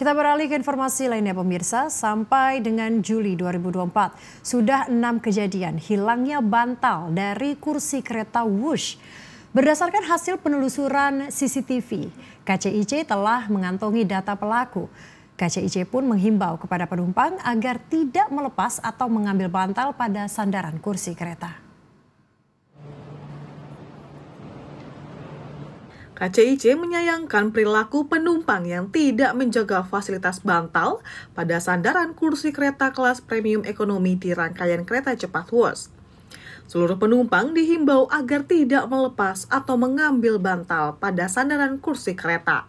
Kita beralih ke informasi lainnya pemirsa, sampai dengan Juli 2024 sudah enam kejadian hilangnya bantal dari kursi kereta Wush. Berdasarkan hasil penelusuran CCTV, KCIC telah mengantongi data pelaku. KCIC pun menghimbau kepada penumpang agar tidak melepas atau mengambil bantal pada sandaran kursi kereta. KCIC menyayangkan perilaku penumpang yang tidak menjaga fasilitas bantal pada sandaran kursi kereta kelas premium ekonomi di rangkaian kereta cepat WOS. Seluruh penumpang dihimbau agar tidak melepas atau mengambil bantal pada sandaran kursi kereta.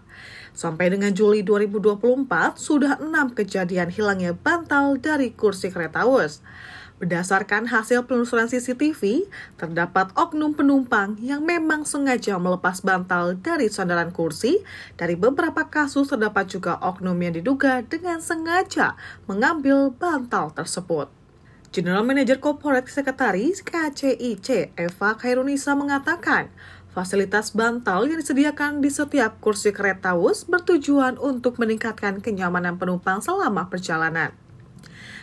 Sampai dengan Juli 2024, sudah enam kejadian hilangnya bantal dari kursi kereta WOS. Berdasarkan hasil penelusuran CCTV, terdapat oknum penumpang yang memang sengaja melepas bantal dari sandaran kursi. Dari beberapa kasus terdapat juga oknum yang diduga dengan sengaja mengambil bantal tersebut. General Manager Corporate Sekretaris KCIC Eva Khairunisa mengatakan, Fasilitas bantal yang disediakan di setiap kursi kereta bus bertujuan untuk meningkatkan kenyamanan penumpang selama perjalanan.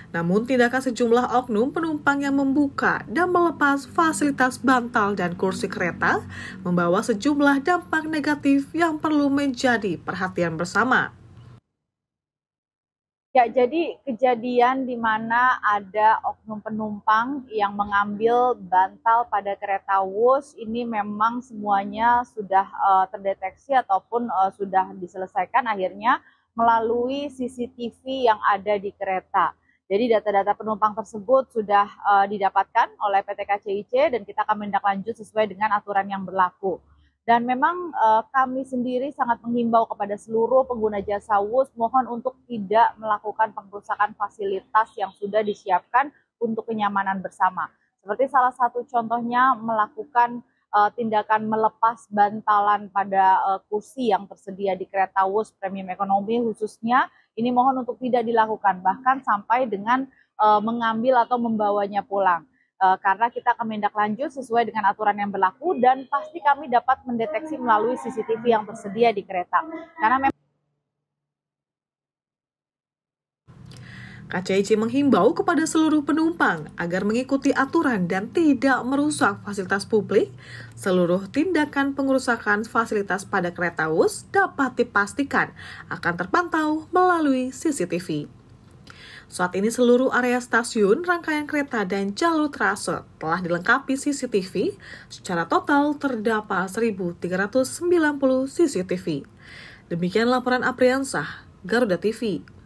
Namun tindakan sejumlah oknum penumpang yang membuka dan melepas fasilitas bantal dan kursi kereta membawa sejumlah dampak negatif yang perlu menjadi perhatian bersama. Ya, jadi kejadian di mana ada oknum penumpang yang mengambil bantal pada kereta WUS ini memang semuanya sudah uh, terdeteksi ataupun uh, sudah diselesaikan akhirnya melalui CCTV yang ada di kereta. Jadi data-data penumpang tersebut sudah uh, didapatkan oleh PT KCIC dan kita akan menindaklanjut sesuai dengan aturan yang berlaku. Dan memang uh, kami sendiri sangat menghimbau kepada seluruh pengguna jasa WUS mohon untuk tidak melakukan pengrusakan fasilitas yang sudah disiapkan untuk kenyamanan bersama. Seperti salah satu contohnya melakukan uh, tindakan melepas bantalan pada uh, kursi yang tersedia di kereta WUS premium ekonomi khususnya ini mohon untuk tidak dilakukan bahkan sampai dengan uh, mengambil atau membawanya pulang. Uh, karena kita akan mendak lanjut sesuai dengan aturan yang berlaku dan pasti kami dapat mendeteksi melalui CCTV yang tersedia di kereta. Karena memang KCIC menghimbau kepada seluruh penumpang agar mengikuti aturan dan tidak merusak fasilitas publik. Seluruh tindakan pengerusakan fasilitas pada kereta WUS dapat dipastikan akan terpantau melalui CCTV. Saat ini seluruh area stasiun, rangkaian kereta, dan jalur trase telah dilengkapi CCTV. Secara total terdapat 1.390 CCTV. Demikian laporan Apriansah, Garuda TV.